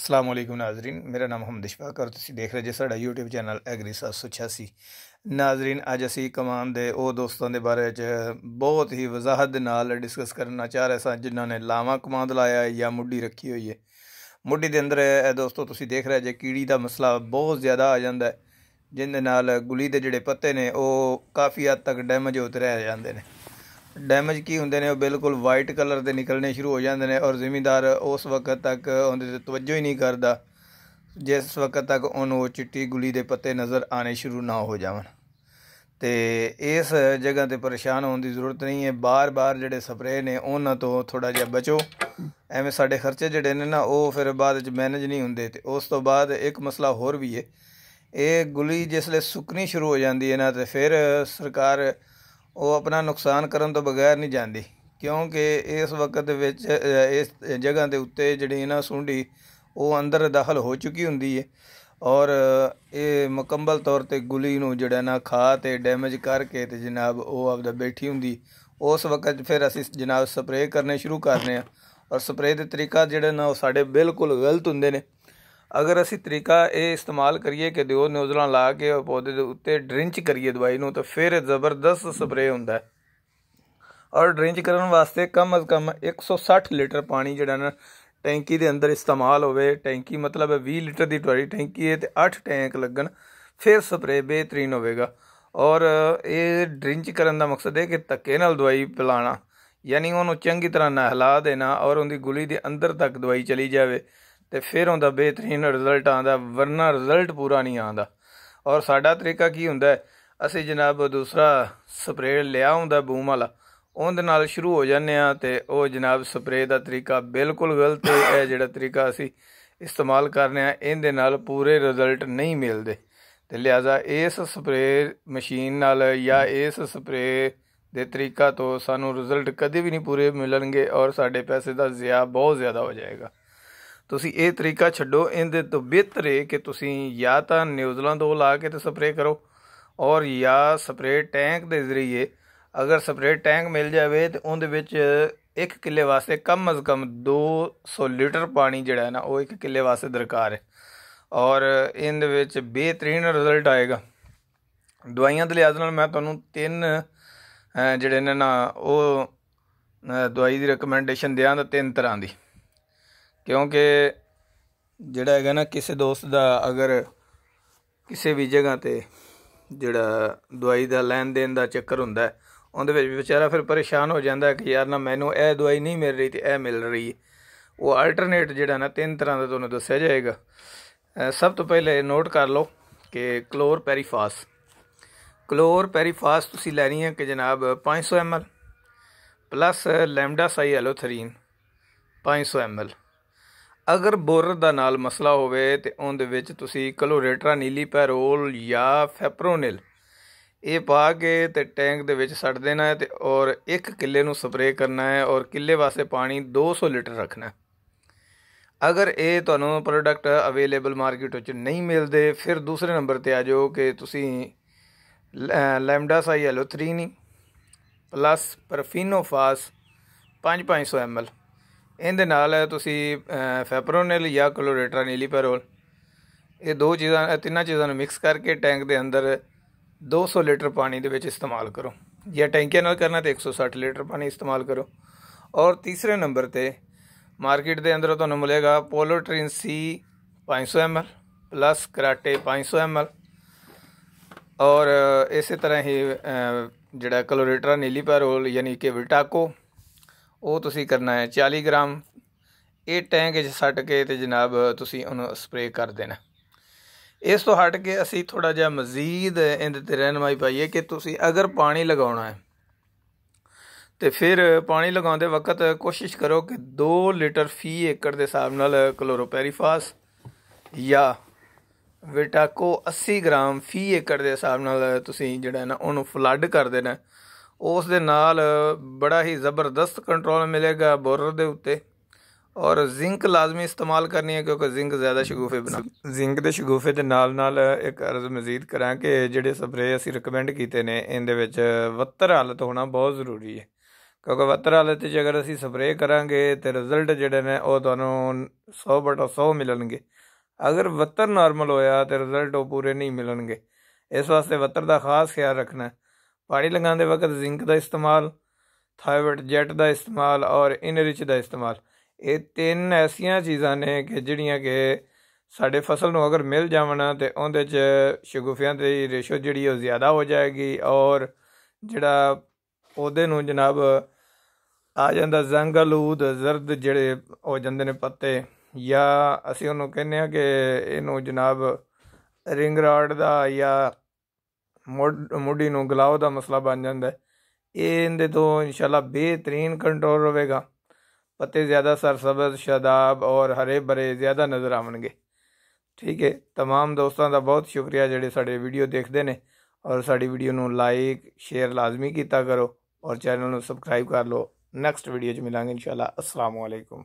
असलम नाजरीन मेरा नाम हमदिश पाकर ਤੁਸੀਂ ਦੇਖ ਰਹੇ ਜੇ ਸਾਡਾ YouTube ਚੈਨਲ ਐਗਰੀ 786 ਨਾਜ਼ਰੀਨ ਅੱਜ ਅਸੀਂ ਕਮਾਨ ਦੇ ਉਹ ਦੋਸਤਾਂ ਦੇ ਬਾਰੇ ਵਿੱਚ ਬਹੁਤ ਹੀ ਵਜ਼ਾਹਤ ਨਾਲ ਡਿਸਕਸ ਕਰਨਾ ਚਾਹ ਰਹੇ ਸਾਂ ਜਿਨ੍ਹਾਂ ਨੇ ਲਾਵਾ ਕਮਾਂਦ ਲਾਇਆ ਹੈ ਜਾਂ ਮੁੱਢੀ ਰੱਖੀ ਹੋਈ ਹੈ ਮੁੱਢੀ ਦੇ ਅੰਦਰ ਇਹ ਦੋਸਤੋ ਤੁਸੀਂ ਦੇਖ ਰਹੇ ਜੇ ਕੀੜੀ ਦਾ ਮਸਲਾ ਬਹੁਤ ਜ਼ਿਆਦਾ ਆ ਜਾਂਦਾ ਹੈ ਜਿੰਦੇ ਨਾਲ ਗੁਲੀ ਦੇ ਜਿਹੜੇ ਪੱਤੇ ਨੇ ਉਹ ਕਾਫੀ ਹੱਦ ਤੱਕ ਡੈਮੇਜ ਹੋ ਤੇ ਰਹਿ ਜਾਂਦੇ ਨੇ ਡੈਮੇਜ ਕੀ ਹੁੰਦੇ ਨੇ ਉਹ ਬਿਲਕੁਲ ਵਾਈਟ ਕਲਰ ਦੇ ਨਿਕਲਣੇ ਸ਼ੁਰੂ ਹੋ ਜਾਂਦੇ ਨੇ ਔਰ ਜ਼ਿੰਮੇਦਾਰ ਉਸ ਵਕਤ ਤੱਕ ਉਹਦੇ ਤੇ ਤਵੱਜੋ ਹੀ ਨਹੀਂ ਕਰਦਾ ਜਿਸ ਵਕਤ ਤੱਕ ਉਹਨੂੰ ਚਿੱਟੀ ਗੁਲੀ ਦੇ ਪੱਤੇ ਨਜ਼ਰ ਆਣੇ ਸ਼ੁਰੂ ਨਾ ਹੋ ਜਾਵਣ ਤੇ ਇਸ ਜਗ੍ਹਾ ਤੇ ਪਰੇਸ਼ਾਨ ਹੋਣ ਦੀ ਜ਼ਰੂਰਤ ਨਹੀਂ ਹੈ ਬਾਰ-ਬਾਰ ਜਿਹੜੇ ਸਪਰੇਅ ਨੇ ਉਹਨਾਂ ਤੋਂ ਥੋੜਾ ਜਿਹਾ ਬਚੋ ਐਵੇਂ ਸਾਡੇ ਖਰਚੇ ਜਿਹੜੇ ਨੇ ਨਾ ਉਹ ਫਿਰ ਬਾਅਦ ਵਿੱਚ ਮੈਨੇਜ ਨਹੀਂ ਹੁੰਦੇ ਤੇ ਉਸ ਤੋਂ ਬਾਅਦ ਇੱਕ ਮਸਲਾ ਹੋਰ ਵੀ ਹੈ ਇਹ ਗੁਲੀ ਜਿਸਲੇ ਸੁੱਕਣੀ ਸ਼ੁਰੂ ਹੋ ਜਾਂਦੀ ਹੈ ਨਾ ਤੇ ਫਿਰ ਸਰਕਾਰ ਉਹ ਆਪਣਾ ਨੁਕਸਾਨ ਕਰਨ ਤੋਂ ਬਗੈਰ ਨਹੀਂ ਜਾਂਦੀ ਕਿਉਂਕਿ ਇਸ ਵਕਤ ਵਿੱਚ ਇਸ ਜਗ੍ਹਾ ਦੇ ਉੱਤੇ ਜਿਹੜੀ ਇਹਨਾਂ ਸੁੰਡੀ ਉਹ ਅੰਦਰ ਦਾਖਲ ਹੋ ਚੁੱਕੀ ਹੁੰਦੀ ਹੈ ਔਰ ਇਹ ਮੁਕੰਮਲ ਤੌਰ ਤੇ ਗੁਲੀ ਨੂੰ ਜਿਹੜਾ ਨਾ ਖਾ ਤੇ ਡੈਮੇਜ ਕਰਕੇ ਤੇ ਜਨਾਬ ਉਹ ਆਪਦਾ ਬੈਠੀ ਹੁੰਦੀ ਉਸ ਵਕਤ ਫਿਰ ਅਸੀਂ ਜਨਾਬ ਸਪਰੇਅ ਕਰਨੇ ਸ਼ੁਰੂ ਕਰਨੇ ਆ ਔਰ ਸਪਰੇਅ ਦੇ ਤਰੀਕਾ ਜਿਹੜੇ ਨਾ ਉਹ ਸਾਡੇ ਬਿਲਕੁਲ ਗਲਤ ਹੁੰਦੇ ਨੇ ਅਗਰ ਅਸੀਂ ਤਰੀਕਾ ਇਹ ਇਸਤੇਮਾਲ ਕਰੀਏ ਕਿ ਦਿਓ ਨੋਜ਼ਲਾਂ ਲਾ ਕੇ ਪੌਦੇ ਦੇ ਉੱਤੇ ਡ੍ਰਿੰਚ ਕਰੀਏ ਦਵਾਈ ਨੂੰ ਤਾਂ ਫਿਰ ਜ਼ਬਰਦਸਤ ਸਪਰੇਅ ਹੁੰਦਾ ਹੈ ਔਰ ਡ੍ਰਿੰਚ ਕਰਨ ਵਾਸਤੇ ਕਮ ਅਜ਼ ਕਮ 160 ਲੀਟਰ ਪਾਣੀ ਜਿਹੜਾ ਨਾ ਟੈਂਕੀ ਦੇ ਅੰਦਰ ਇਸਤੇਮਾਲ ਹੋਵੇ ਟੈਂਕੀ ਮਤਲਬ ਹੈ 20 ਲੀਟਰ ਦੀ ਟਵਾਰੀ ਟੈਂਕੀ ਹੈ ਤੇ 8 ਟੈਂਕ ਲੱਗਣ ਫਿਰ ਸਪਰੇਅ ਬਿਹਤਰੀਨ ਹੋਵੇਗਾ ਔਰ ਇਹ ਡ੍ਰਿੰਚ ਕਰਨ ਦਾ ਮਕਸਦ ਹੈ ਕਿ ਤੱਕੇ ਨਾਲ ਦਵਾਈ ਪਿਲਾਣਾ ਯਾਨੀ ਉਹਨੂੰ ਚੰਗੀ ਤਰ੍ਹਾਂ ਨਹਿਲਾ ਦੇਣਾ ਔਰ ਉਹਦੀ ਗੁਲੀ ਦੇ ਅੰਦਰ ਤੱਕ ਦਵਾਈ ਚਲੀ ਜਾਵੇ ਤੇ ਫਿਰ ਹੁੰਦਾ ਬਿਹਤਰੀਨ ਰਿਜ਼ਲਟ ਆਂਦਾ ਵਰਨਾ ਰਿਜ਼ਲਟ ਪੂਰਾ ਨਹੀਂ ਆਂਦਾ ਔਰ ਸਾਡਾ ਤਰੀਕਾ ਕੀ ਹੁੰਦਾ ਅਸੀਂ ਜਨਾਬ ਦੂਸਰਾ ਸਪਰੇਅ ਲਿਆ ਹੁੰਦਾ ਬੂਮ ਵਾਲਾ ਉਹਦੇ ਨਾਲ ਸ਼ੁਰੂ ਹੋ ਜਾਂਦੇ ਆ ਤੇ ਉਹ ਜਨਾਬ ਸਪਰੇਅ ਦਾ ਤਰੀਕਾ ਬਿਲਕੁਲ ਗਲਤ ਹੈ ਜਿਹੜਾ ਤਰੀਕਾ ਅਸੀਂ ਇਸਤੇਮਾਲ ਕਰਨੇ ਆ ਇਹਦੇ ਨਾਲ ਪੂਰੇ ਰਿਜ਼ਲਟ ਨਹੀਂ ਮਿਲਦੇ ਤੇ ਲਿਆਜ਼ਾ ਇਸ ਸਪਰੇਅ ਮਸ਼ੀਨ ਨਾਲ ਜਾਂ ਇਸ ਸਪਰੇਅ ਦੇ ਤਰੀਕਾ ਤੋਂ ਸਾਨੂੰ ਰਿਜ਼ਲਟ ਕਦੇ ਵੀ ਨਹੀਂ ਪੂਰੇ ਮਿਲਣਗੇ ਔਰ ਸਾਡੇ ਪੈਸੇ ਦਾ ਜ਼ਿਆ ਬਹੁਤ ਜ਼ਿਆਦਾ ਹੋ ਜਾਏਗਾ ਤੁਸੀਂ ਇਹ ਤਰੀਕਾ ਛੱਡੋ ਇਹਦੇ ਤੋਂ ਬਿਹਤਰ ਹੈ ਕਿ ਤੁਸੀਂ ਜਾਂ ਤਾਂ ਨਿਊਜ਼ੀਲੈਂਡ ਉਹ ਲਾ ਕੇ ਤੇ ਸਪਰੇਅ ਕਰੋ ਔਰ ਜਾਂ ਸਪਰੇਅ ਟੈਂਕ ਦੇ ਜ਼ਰੀਏ ਅਗਰ ਸਪਰੇਅ ਟੈਂਕ ਮਿਲ ਜਾਵੇ ਤੇ ਉਹਦੇ ਵਿੱਚ ਇੱਕ ਕਿੱਲੇ ਵਾਸਤੇ ਕਮ ਅਜ਼ ਕਮ 200 ਲੀਟਰ ਪਾਣੀ ਜਿਹੜਾ ਹੈ ਨਾ ਉਹ ਇੱਕ ਕਿੱਲੇ ਵਾਸਤੇ ਦਰਕਾਰ ਹੈ ਔਰ ਇਹਦੇ ਵਿੱਚ ਬਿਹਤਰੀਨ ਰਿਜ਼ਲਟ ਆਏਗਾ ਦਵਾਈਆਂ ਦੇ ਲਿਹਾਜ਼ ਨਾਲ ਮੈਂ ਤੁਹਾਨੂੰ ਤਿੰਨ ਜਿਹੜੇ ਨੇ ਨਾ ਉਹ ਦਵਾਈ ਦੀ ਰეკਮੈਂਡੇਸ਼ਨ ਦਿਆਂ ਤਾਂ ਤਿੰਨ ਤਰ੍ਹਾਂ ਦੀ ਕਿਉਂਕਿ ਜਿਹੜਾ ਹੈਗਾ ਨਾ ਕਿਸੇ ਦੋਸਤ ਦਾ ਅਗਰ ਕਿਸੇ ਵੀ ਜਗ੍ਹਾ ਤੇ ਜਿਹੜਾ ਦਵਾਈ ਦਾ ਲੈਣ ਦੇਣ ਦਾ ਚੱਕਰ ਹੁੰਦਾ ਹੈ ਉਹਦੇ ਵਿੱਚ ਵਿਚਾਰਾ ਫਿਰ ਪਰੇਸ਼ਾਨ ਹੋ ਜਾਂਦਾ ਕਿ ਯਾਰ ਨਾ ਮੈਨੂੰ ਇਹ ਦਵਾਈ ਨਹੀਂ ਮਿਲ ਰਹੀ ਤੇ ਇਹ ਮਿਲ ਰਹੀ ਉਹ ਆਲਟਰਨੇਟ ਜਿਹੜਾ ਨਾ ਤਿੰਨ ਤਰ੍ਹਾਂ ਦਾ ਤੁਹਾਨੂੰ ਦੱਸਿਆ ਜਾਏਗਾ ਸਭ ਤੋਂ ਪਹਿਲੇ ਨੋਟ ਕਰ ਲਓ ਕਿ ਕਲੋਰ ਪੈਰੀਫਾਸ ਕਲੋਰ ਪੈਰੀਫਾਸ ਤੁਸੀਂ ਲੈਣੀ ਹੈ ਕਿ ਜਨਾਬ 500 ML plus lambda cyhalothrin 500 ML ਅਗਰ ਬੋਰਰ ਦਾ ਨਾਲ ਮਸਲਾ ਹੋਵੇ ਤੇ ਉਹਦੇ ਵਿੱਚ ਤੁਸੀਂ ਕਲੋਰੇਟਰਾ ਨੀਲੀ ਪੈਰੋਲ ਜਾਂ ਫੈਪਰੋਨਿਲ ਇਹ ਪਾ ਕੇ ਤੇ ਟੈਂਕ ਦੇ ਵਿੱਚ ਛੱਡ ਦੇਣਾ ਹੈ ਤੇ ਔਰ ਇੱਕ ਕਿੱਲੇ ਨੂੰ ਸਪਰੇਅ ਕਰਨਾ ਹੈ ਔਰ ਕਿੱਲੇ ਵਾਸਤੇ ਪਾਣੀ 200 ਲੀਟਰ ਰੱਖਣਾ ਅਗਰ ਇਹ ਤੁਹਾਨੂੰ ਪ੍ਰੋਡਕਟ ਅਵੇਲੇਬਲ ਮਾਰਕੀਟ ਵਿੱਚ ਨਹੀਂ ਮਿਲਦੇ ਫਿਰ ਦੂਸਰੇ ਨੰਬਰ ਤੇ ਆ ਜਾਓ ਕਿ ਤੁਸੀਂ ਲੈਮਡਾ ਸਾਈ ਨਹੀਂ ਪਲੱਸ ਪਰਫੀਨੋਫਾਸ 5500 ਐਮਐਲ ਇਹਦੇ ਨਾਲ ਤੁਸੀਂ ਫੈਪਰੋਨਿਲ ਜਾਂ ਕਲੋਰੇਟਰਾ ਨੀਲੀਪੈਰੋਲ ਇਹ ਦੋ ਚੀਜ਼ਾਂ ਤਿੰਨਾਂ ਚੀਜ਼ਾਂ ਨੂੰ ਮਿਕਸ ਕਰਕੇ ਟੈਂਕ ਦੇ ਅੰਦਰ 200 ਲੀਟਰ ਪਾਣੀ ਦੇ ਵਿੱਚ ਇਸਤੇਮਾਲ ਕਰੋ ਜੇ ਟੈਂਕੀਆਂ ਨਾਲ ਕਰਨਾ ਤੇ 160 ਲੀਟਰ ਪਾਣੀ ਇਸਤੇਮਾਲ ਕਰੋ ਔਰ ਤੀਸਰੇ ਨੰਬਰ ਤੇ ਮਾਰਕੀਟ ਦੇ ਅੰਦਰ ਤੁਹਾਨੂੰ ਮਿਲੇਗਾ Polytrin C 500 ml plus Karate 500 ml ਔਰ ਇਸੇ ਤਰ੍ਹਾਂ ਹੀ ਜਿਹੜਾ ਕਲੋਰੇਟਰਾ ਨੀਲੀਪੈਰੋਲ ਯਾਨੀ ਕਿ ਵਿਟਾਕੋ ਉਹ ਤੁਸੀਂ ਕਰਨਾ ਹੈ 40 ਗ੍ਰਾਮ ਇਹ ਟੈਂਕ 'ਚ ਸੱਟ ਕੇ ਤੇ ਜਨਾਬ ਤੁਸੀਂ ਉਹਨੂੰ ਸਪਰੇਅ ਕਰ ਦੇਣਾ ਇਸ ਤੋਂ ਹਟ ਕੇ ਅਸੀਂ ਥੋੜਾ ਜਿਹਾ ਮਜ਼ੀਦ ਇਹਦੇ ਤੇ ਰਹਿਨਮਾਈ ਪਾਈਏ ਕਿ ਤੁਸੀਂ ਅਗਰ ਪਾਣੀ ਲਗਾਉਣਾ ਹੈ ਤੇ ਫਿਰ ਪਾਣੀ ਲਗਾਉਂਦੇ ਵਕਤ ਕੋਸ਼ਿਸ਼ ਕਰੋ ਕਿ 2 ਲੀਟਰ ਫੀ ਏਕੜ ਦੇ ਹਿਸਾਬ ਨਾਲ ਕਲੋਰੋਪੈਰੀਫਾਸ ਜਾਂ ਵਿਟਾਕੋ 80 ਗ੍ਰਾਮ ਫੀ ਏਕੜ ਦੇ ਹਿਸਾਬ ਨਾਲ ਤੁਸੀਂ ਜਿਹੜਾ ਨਾ ਉਹਨੂੰ ਫਲੱਡ ਕਰ ਦੇਣਾ ਉਸ ਦੇ ਨਾਲ ਬੜਾ ਹੀ ਜ਼ਬਰਦਸਤ ਕੰਟਰੋਲ ਮਿਲੇਗਾ ਬੋਰਰ ਦੇ ਉੱਤੇ ਔਰ ਜ਼ਿੰਕ ਲਾਜ਼ਮੀ ਇਸਤੇਮਾਲ ਕਰਨੀ ਹੈ ਕਿਉਂਕਿ ਜ਼ਿੰਕ ਜ਼ਿਆਦਾ ਸ਼ਗੂਫੇ ਬਣਾ ਜ਼ਿੰਕ ਦੇ ਸ਼ਗੂਫੇ ਦੇ ਨਾਲ ਨਾਲ ਇੱਕ ਅਰਜ਼ ਮਜ਼ੀਦ ਕਰਾਂ ਕਿ ਜਿਹੜੇ ਸਪਰੇ ਅਸੀਂ ਰეკਮੈਂਡ ਕੀਤੇ ਨੇ ਇਹਦੇ ਵਿੱਚ ਵੱਤਰ ਹਾਲਤ ਹੋਣਾ ਬਹੁਤ ਜ਼ਰੂਰੀ ਹੈ ਕਿਉਂਕਿ ਵੱਤਰ ਹਾਲਤ 'ਚ ਅਗਰ ਅਸੀਂ ਸਪਰੇ ਕਰਾਂਗੇ ਤੇ ਰਿਜ਼ਲਟ ਜਿਹੜੇ ਨੇ ਉਹ ਤੁਹਾਨੂੰ 100 ਬਟਾ 100 ਮਿਲਣਗੇ ਅਗਰ ਵੱਤਰ ਨਾਰਮਲ ਹੋਇਆ ਤੇ ਰਿਜ਼ਲਟ ਉਹ ਪੂਰੇ ਨਹੀਂ ਮਿਲਣਗੇ ਇਸ ਵਾਸਤੇ ਵੱਤਰ ਦਾ ਖਾਸ ਖਿਆਲ ਰੱਖਣਾ ਹੈ ਪਹਾੜੀ ਲਗਾਉਂਦੇ ਵਕਤ ਜ਼ਿੰਕ ਦਾ ਇਸਤੇਮਾਲ ਥਾਇਰੋਇਡ ਜੈਟ ਦਾ ਇਸਤੇਮਾਲ ਔਰ ਇਨਰਿਚ ਦਾ ਇਸਤੇਮਾਲ ਇਹ ਤਿੰਨ ਐਸੀਆਂ ਚੀਜ਼ਾਂ ਨੇ ਕਿ ਜਿਹੜੀਆਂ ਕਿ ਸਾਡੇ ਫਸਲ ਨੂੰ ਅਗਰ ਮਿਲ ਜਾਵਣ ਤੇ ਉਹਦੇ 'ਚ ਸ਼ਗੂਫੀਆਂ ਦੀ ਰੇਸ਼ੋ ਜਿਹੜੀ ਉਹ ਜ਼ਿਆਦਾ ਹੋ ਜਾਏਗੀ ਔਰ ਜਿਹੜਾ ਪੌਦੇ ਨੂੰ ਜਨਾਬ ਆ ਜਾਂਦਾ ਜ਼ੰਗਲੂਦ ਜ਼ਰਦ ਜਿਹੜੇ ਹੋ ਜਾਂਦੇ ਨੇ ਪੱਤੇ ਜਾਂ ਅਸੀਂ ਉਹਨੂੰ ਕਹਿੰਦੇ ਆ ਕਿ ਇਹਨੂੰ ਜਨਾਬ ਰਿੰਗ ਰਾਡ ਦਾ ਜਾਂ ਮੋਢੀ ਨੂੰ ਗਲਾਵ ਦਾ ਮਸਲਾ ਬਣ ਜਾਂਦਾ ਹੈ ਇਹ ਇਹਦੇ ਤੋਂ ਇਨਸ਼ਾਅੱਲਾ ਬਿਹਤਰੀਨ ਕੰਟਰੋਲ ਰਹੇਗਾ ਪੱਤੇ ਜ਼ਿਆਦਾ ਸਰਸਬਜ਼ ਸ਼ਦਾਬ ਔਰ ਹਰੇ ਭਰੇ ਜ਼ਿਆਦਾ ਨਜ਼ਰ ਆਉਣਗੇ ਠੀਕ ਹੈ तमाम ਦੋਸਤਾਂ ਦਾ ਬਹੁਤ ਸ਼ੁਕਰੀਆ ਜਿਹੜੇ ਸਾਡੇ ਵੀਡੀਓ ਦੇਖਦੇ ਨੇ ਔਰ ਸਾਡੀ ਵੀਡੀਓ ਨੂੰ ਲਾਈਕ ਸ਼ੇਅਰ ਲਾਜ਼ਮੀ ਕੀਤਾ ਕਰੋ ਔਰ ਚੈਨਲ ਨੂੰ ਸਬਸਕ੍ਰਾਈਬ ਕਰ ਲਓ ਨੈਕਸਟ ਵੀਡੀਓ 'ਚ ਮਿਲਾਂਗੇ ਇਨਸ਼ਾਅੱਲਾ ਅਸਲਾਮ ਵਾਲੇਕੁਮ